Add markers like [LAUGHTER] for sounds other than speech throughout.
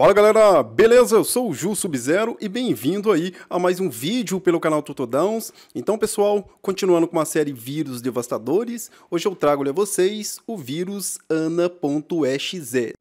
Fala galera, beleza? Eu sou o Ju Sub-Zero e bem-vindo aí a mais um vídeo pelo canal Tutodowns. Então pessoal, continuando com uma série Vírus Devastadores, hoje eu trago a vocês o vírus ana.exe.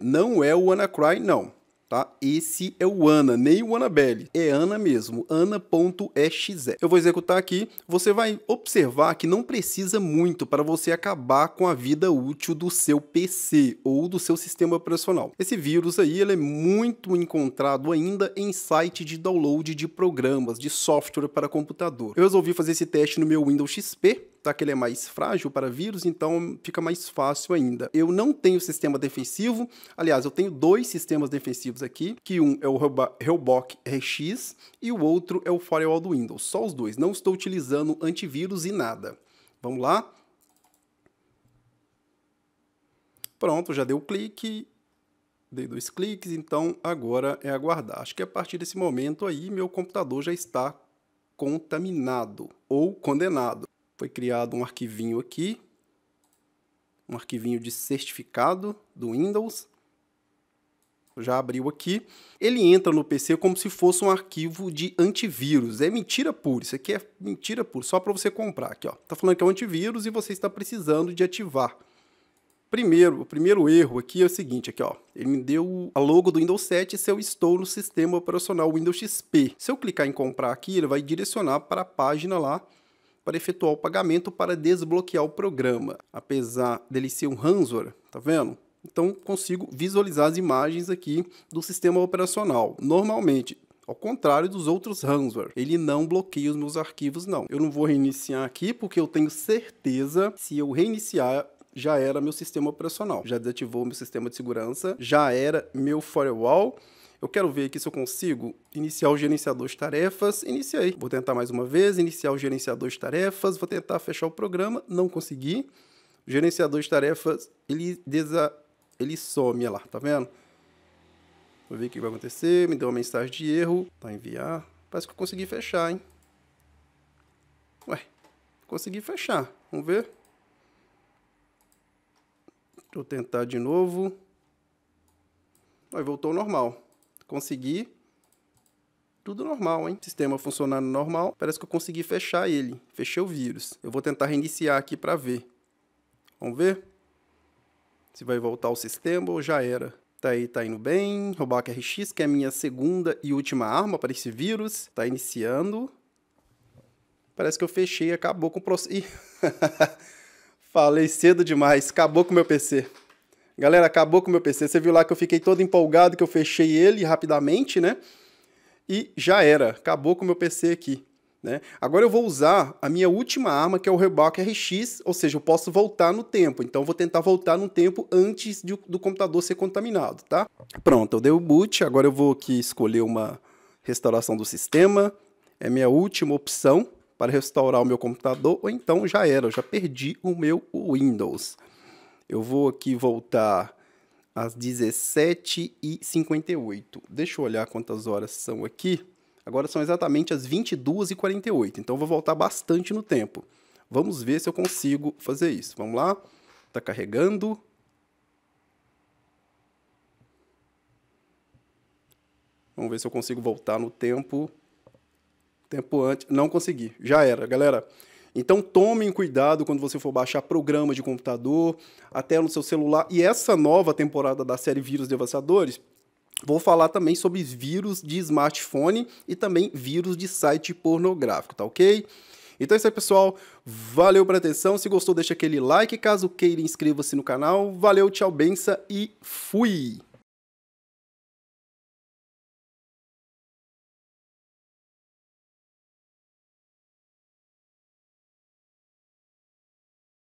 Não é o Anacry não tá? Esse é o Ana, nem o Annabelle, é Ana mesmo, ana.exe. Eu vou executar aqui, você vai observar que não precisa muito para você acabar com a vida útil do seu PC ou do seu sistema operacional. Esse vírus aí, ele é muito encontrado ainda em site de download de programas, de software para computador. Eu resolvi fazer esse teste no meu Windows XP, tá? Que ele é mais frágil para vírus, então fica mais fácil ainda. Eu não tenho sistema defensivo, aliás, eu tenho dois sistemas defensivos aqui, que um é o Hellbock RX e o outro é o Firewall do Windows. Só os dois, não estou utilizando antivírus e nada. Vamos lá. Pronto, já deu o clique, dei dois cliques, então agora é aguardar. Acho que a partir desse momento aí meu computador já está contaminado ou condenado foi criado um arquivinho aqui, um arquivinho de certificado do Windows. Já abriu aqui. Ele entra no PC como se fosse um arquivo de antivírus. É mentira pura. Isso aqui é mentira pura. Só para você comprar aqui, ó. Tá falando que é um antivírus e você está precisando de ativar. Primeiro, o primeiro erro aqui é o seguinte, aqui ó, ele me deu a logo do Windows 7 se eu estou no sistema operacional Windows XP. Se eu clicar em comprar aqui, ele vai direcionar para a página lá para efetuar o pagamento para desbloquear o programa. Apesar dele ser um ransomware, tá vendo? Então consigo visualizar as imagens aqui do sistema operacional. Normalmente, ao contrário dos outros ransomware, ele não bloqueia os meus arquivos não. Eu não vou reiniciar aqui porque eu tenho certeza se eu reiniciar já era meu sistema operacional, já desativou meu sistema de segurança, já era meu firewall eu quero ver aqui se eu consigo iniciar o gerenciador de tarefas. Iniciei. Vou tentar mais uma vez, iniciar o gerenciador de tarefas. Vou tentar fechar o programa. Não consegui. O gerenciador de tarefas, ele, desa... ele some, lá, tá vendo? Vou ver o que vai acontecer. Me deu uma mensagem de erro. Tá, enviar. Parece que eu consegui fechar, hein? Ué, consegui fechar. Vamos ver? Deixa eu tentar de novo. Aí voltou ao normal consegui. Tudo normal, hein? Sistema funcionando normal. Parece que eu consegui fechar ele. Fechei o vírus. Eu vou tentar reiniciar aqui para ver. Vamos ver? Se vai voltar o sistema ou já era. Tá aí, tá indo bem. Robac RX, que é a minha segunda e última arma para esse vírus. Tá iniciando. Parece que eu fechei, acabou com o processo. [LAUGHS] [LAUGHS] Falei cedo demais, acabou com o meu PC. Galera, acabou com o meu PC. Você viu lá que eu fiquei todo empolgado, que eu fechei ele rapidamente, né? E já era. Acabou com o meu PC aqui. Né? Agora eu vou usar a minha última arma, que é o Reebok RX, ou seja, eu posso voltar no tempo. Então eu vou tentar voltar no tempo antes de, do computador ser contaminado, tá? Pronto, eu dei o boot, agora eu vou aqui escolher uma restauração do sistema. É minha última opção para restaurar o meu computador, ou então já era, eu já perdi o meu Windows. Eu vou aqui voltar às 17h58. Deixa eu olhar quantas horas são aqui. Agora são exatamente as 22h48, então eu vou voltar bastante no tempo. Vamos ver se eu consigo fazer isso. Vamos lá? Está carregando. Vamos ver se eu consigo voltar no tempo. Tempo antes. Não consegui. Já era, galera. Então tomem cuidado quando você for baixar programa de computador, até no seu celular. E essa nova temporada da série Vírus Devastadores, Vou falar também sobre vírus de smartphone e também vírus de site pornográfico, tá ok? Então é isso aí, pessoal. Valeu pela atenção. Se gostou, deixa aquele like. Caso queira, inscreva-se no canal. Valeu, tchau, benção e fui!